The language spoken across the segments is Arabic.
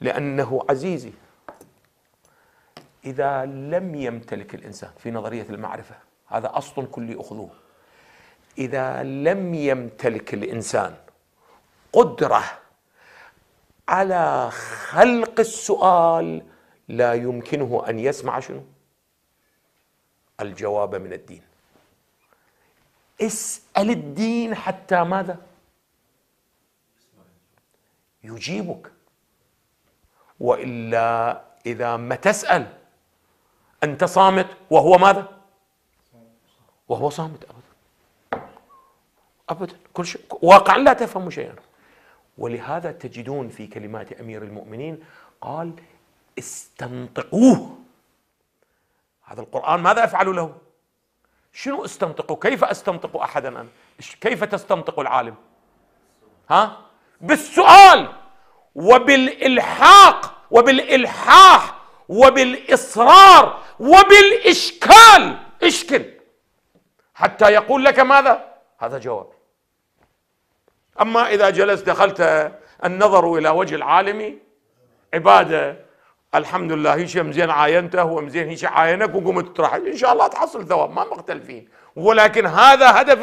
لأنه عزيزي إذا لم يمتلك الإنسان في نظرية المعرفة هذا أصل كلي أخذوه إذا لم يمتلك الإنسان قدرة على خلق السؤال لا يمكنه أن يسمع شنو الجواب من الدين اسأل الدين حتى ماذا يجيبك والا اذا ما تسال انت صامت وهو ماذا؟ وهو صامت ابدا ابدا كل شيء واقعا لا تفهم شيئا ولهذا تجدون في كلمات امير المؤمنين قال استنطقوه هذا القران ماذا افعل له؟ شنو استنطقه؟ كيف استنطق احدا انا؟ كيف تستنطق العالم؟ ها؟ بالسؤال وبالالحاق وبالإلحاح وبالإصرار وبالإشكال اشكل حتى يقول لك ماذا هذا جواب أما إذا جلست دخلت النظر إلى وجه العالم عبادة الحمد لله شيء مزين عاينته ومزين شيء عاينك وقمت تروح إن شاء الله تحصل ثواب ما مختلفين ولكن هذا هدف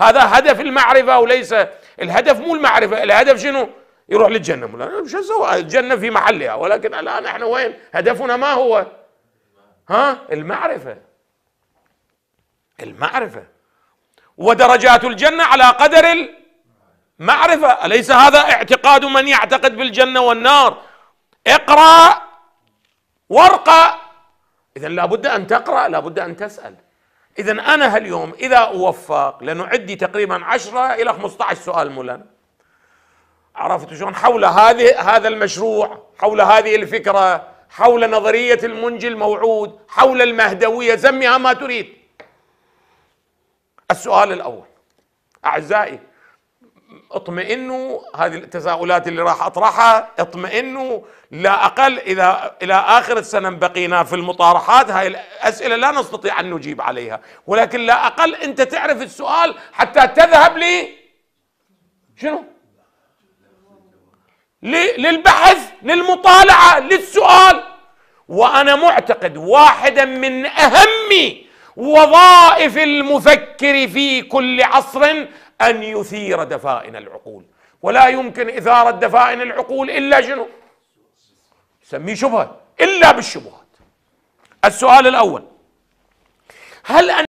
هذا هدف المعرفة وليس الهدف مو المعرفة الهدف شنو يروح للجنه لا مش هسوي الجنه في محلها ولكن الان احنا وين هدفنا ما هو ها المعرفه المعرفه ودرجات الجنه على قدر المعرفه اليس هذا اعتقاد من يعتقد بالجنه والنار اقرا وارقى اذا لابد ان تقرا لابد ان تسال اذا انا هاليوم اذا اوفق لانه عندي تقريبا 10 الى 15 سؤال مولانا عرفت شلون حول هذه هذا المشروع حول هذه الفكرة حول نظرية المنجي الموعود حول المهدوية سميها ما تريد السؤال الأول أعزائي اطمئنوا هذه التساؤلات اللي راح اطرحها اطمئنوا لا اقل اذا الى اخر السنه بقينا في المطارحات هاي الاسئله لا نستطيع ان نجيب عليها ولكن لا اقل انت تعرف السؤال حتى تذهب لي شنو للبحث للمطالعه للسؤال وانا معتقد واحدا من اهم وظائف المفكر في كل عصر ان يثير دفائن العقول ولا يمكن اثاره دفائن العقول الا شنو؟ سميه شبهه الا بالشبهات السؤال الاول هل أن